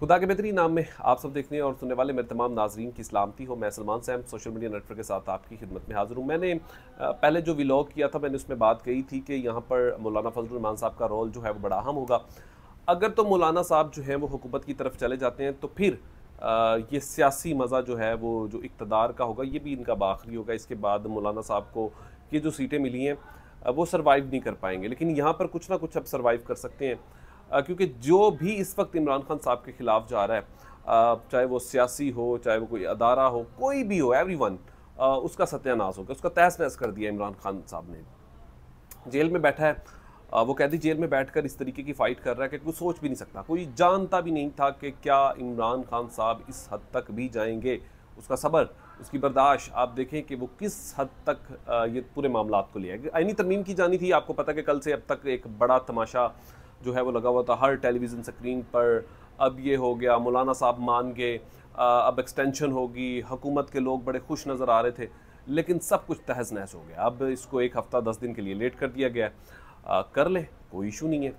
खुदा के बेहतरीन नाम में आप सब देखने और सुनने वाले मेरे तमाम नाजरन की सलामती हो मैं Salman Sam social media network के साथ आपकी खिदमत में हाजिर हूँ मैंने पहले जो विलॉग किया था मैंने उसमें बात कही थी कि यहाँ पर मौलाना रमान साहब का रोल जो है वो बड़ा अहम होगा अगर तो मौलाना साहब जो हैं वो हुकूमत की तरफ चले जाते हैं तो फिर ये सियासी मज़ा जो है वो जो इकतदार का होगा ये भी इनका बाखरी होगा इसके बाद मौलाना साहब को ये जो सीटें मिली हैं वो सर्वाइव नहीं कर पाएंगे लेकिन यहाँ पर कुछ ना कुछ अब सर्वाइव कर सकते हैं क्योंकि जो भी इस वक्त इमरान खान साहब के खिलाफ जा रहा है चाहे वो सियासी हो चाहे वो कोई अदारा हो कोई भी हो एवरी वन उसका सत्यानाश हो गया उसका तहस नहस कर दिया इमरान खान साहब ने जेल में बैठा है वो कैदी जेल में बैठकर इस तरीके की फ़ाइट कर रहा है कि कोई सोच भी नहीं सकता कोई जानता भी नहीं था कि क्या इमरान खान साहब इस हद तक भी जाएंगे उसका सब्र उसकी बर्दाश्त आप देखें कि वो किस हद तक ये पूरे मामला को ले आएगी आइनी तरमीम की जानी थी आपको पता कि कल से अब तक एक बड़ा तमाशा जो है वो लगा हुआ था हर टेलीविज़न स्क्रीन पर अब ये हो गया मौलाना साहब मान गए अब एक्सटेंशन होगी हुकूमत के लोग बड़े खुश नज़र आ रहे थे लेकिन सब कुछ तहस नहस हो गया अब इसको एक हफ़्ता दस दिन के लिए लेट कर दिया गया आ, कर ले कोई इशू नहीं है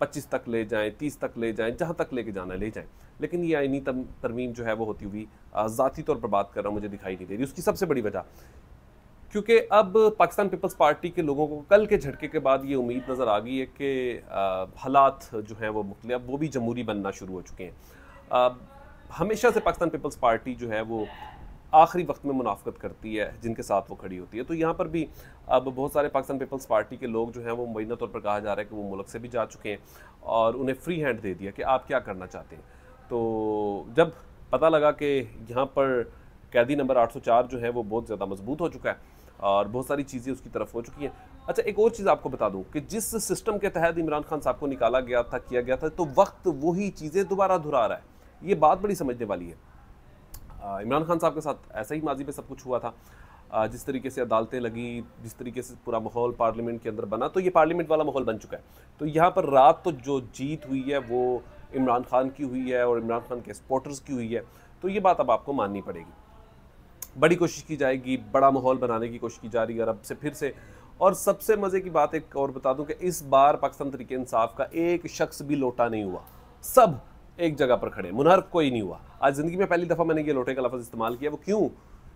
पच्चीस तक ले जाएँ तीस तक ले जाएँ जहाँ तक लेके जाना ले जाएँ लेकिन ये आइनी तरमीम जो है वो होती हुई ज़ाती तौर पर बात कर रहा हूँ मुझे दिखाई नहीं दे रही उसकी सबसे बड़ी वजह क्योंकि अब पाकिस्तान पीपल्स पार्टी के लोगों को कल के झटके के बाद ये उम्मीद नज़र आ गई है कि हालात जो हैं वो मुख्तलि अब वो भी जमहूरी बनना शुरू हो चुके हैं हमेशा से पाकिस्तान पीपल्स पार्टी जो है वो आखिरी वक्त में मुनाफ्त करती है जिनके साथ वो खड़ी होती है तो यहाँ पर भी अब बहुत सारे पाकिस्तान पीपल्स पार्टी के लोग जो हैं वो मुबैना तौर पर कहा जा रहा है कि वो मुल्क से भी जा चुके हैं और उन्हें फ्री हैंड दे दिया कि आप क्या करना चाहते हैं तो जब पता लगा कि यहाँ पर कैदी नंबर 804 जो है वो बहुत ज़्यादा मजबूत हो चुका है और बहुत सारी चीज़ें उसकी तरफ हो चुकी हैं अच्छा एक और चीज़ आपको बता दूँ कि जिस सिस्टम के तहत इमरान खान साहब को निकाला गया था किया गया था तो वक्त वही चीज़ें दोबारा दोहरा रहा है ये बात बड़ी समझने वाली है इमरान खान साहब के साथ ऐसा ही माजी में सब कुछ हुआ था जिस तरीके से अदालतें लगी जिस तरीके से पूरा माहौल पार्लियामेंट के अंदर बना तो ये पार्लियामेंट वाला माहौल बन चुका है तो यहाँ पर रात तो जो जीत हुई है वो इमरान खान की हुई है और इमरान खान के सपोर्टर्स की हुई है तो ये बात अब आपको माननी पड़ेगी बड़ी कोशिश की जाएगी बड़ा माहौल बनाने की कोशिश की जा रही है अरब से फिर से और सबसे मज़े की बात एक और बता दूं कि इस बार पाकिस्तान तरीके इंसाफ का एक शख्स भी लोटा नहीं हुआ सब एक जगह पर खड़े मुनहरफ कोई नहीं हुआ आज ज़िंदगी में पहली दफ़ा मैंने ये लोटे का लफ्ज़ इस्तेमाल किया वो क्यों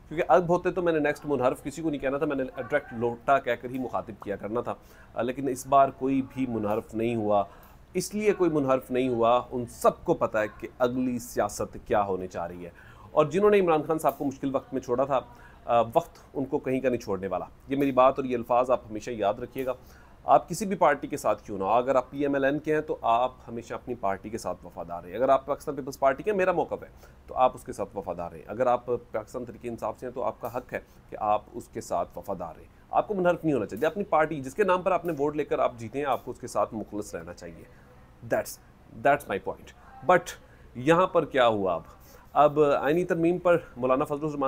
क्योंकि अब होते तो मैंने नेक्स्ट मुनहरफ किसी को नहीं कहना था मैंने डायरेक्ट लोटा कहकर ही मुखातिब किया करना था लेकिन इस बार कोई भी मुनहरफ नहीं हुआ इसलिए कोई मुनहरफ नहीं हुआ उन सबको पता है कि अगली सियासत क्या होने जा रही है और जिन्होंने इमरान खान साहब को मुश्किल वक्त में छोड़ा था वक्त उनको कहीं का नहीं छोड़ने वाला ये मेरी बात और ये अल्फाज आप हमेशा याद रखिएगा आप किसी भी पार्टी के साथ क्यों ना अगर आप पी एम एल एन के हैं तो आप हमेशा अपनी पार्टी के साथ वफादार हैं अगर आप पाकिस्तान पीपल्स पार्टी के मेरा मौका है तो आप उसके साथ वफादार हैं अगर आप पाकिस्तान तरीके इंसाफ से हैं तो आपका हक है कि आप उसके साथ वफादार हैं आपको मुनहरफ नहीं होना चाहिए अपनी पार्टी जिसके नाम पर आपने वोट लेकर आप जीते हैं आपको उसके साथ मुखलस रहना चाहिए that's that's my point but यहाँ पर क्या हुआ अब अब आइनी तरमीम पर मौलाना फजलरहमान